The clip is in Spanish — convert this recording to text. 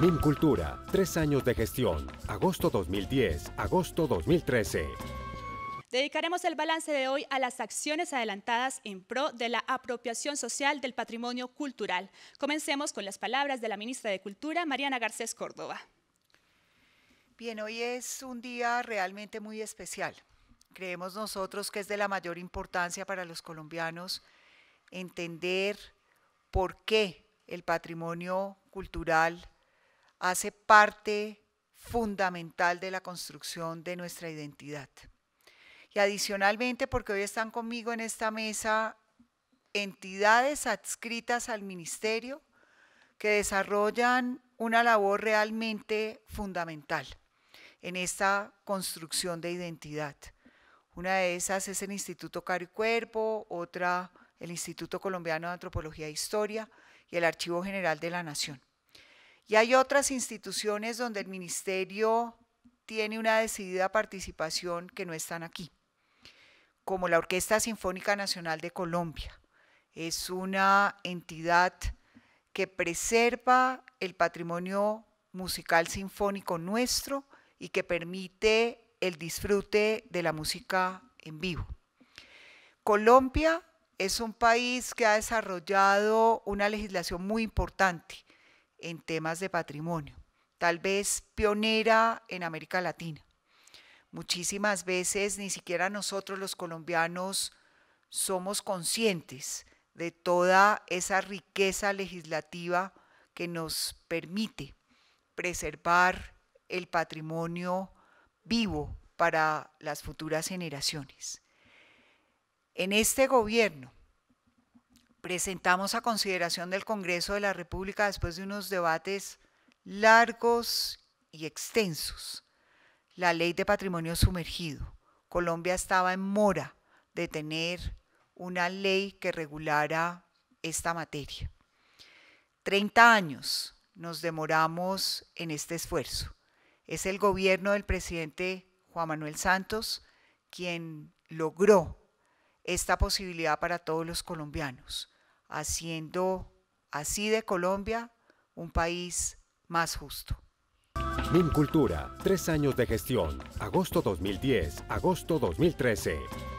MinCultura, tres años de gestión, agosto 2010, agosto 2013. Dedicaremos el balance de hoy a las acciones adelantadas en pro de la apropiación social del patrimonio cultural. Comencemos con las palabras de la ministra de Cultura, Mariana Garcés Córdoba. Bien, hoy es un día realmente muy especial. Creemos nosotros que es de la mayor importancia para los colombianos entender por qué el patrimonio cultural hace parte fundamental de la construcción de nuestra identidad. Y adicionalmente, porque hoy están conmigo en esta mesa entidades adscritas al ministerio que desarrollan una labor realmente fundamental en esta construcción de identidad. Una de esas es el Instituto Caricuerpo, otra el Instituto Colombiano de Antropología e Historia y el Archivo General de la Nación. Y hay otras instituciones donde el ministerio tiene una decidida participación que no están aquí, como la Orquesta Sinfónica Nacional de Colombia. Es una entidad que preserva el patrimonio musical sinfónico nuestro y que permite el disfrute de la música en vivo. Colombia es un país que ha desarrollado una legislación muy importante en temas de patrimonio, tal vez pionera en América Latina. Muchísimas veces ni siquiera nosotros los colombianos somos conscientes de toda esa riqueza legislativa que nos permite preservar el patrimonio vivo para las futuras generaciones. En este gobierno presentamos a consideración del Congreso de la República después de unos debates largos y extensos la ley de patrimonio sumergido. Colombia estaba en mora de tener una ley que regulara esta materia. Treinta años nos demoramos en este esfuerzo. Es el gobierno del presidente Juan Manuel Santos quien logró esta posibilidad para todos los colombianos haciendo así de Colombia un país más justo. Mincultura, tres años de gestión, agosto 2010, agosto 2013.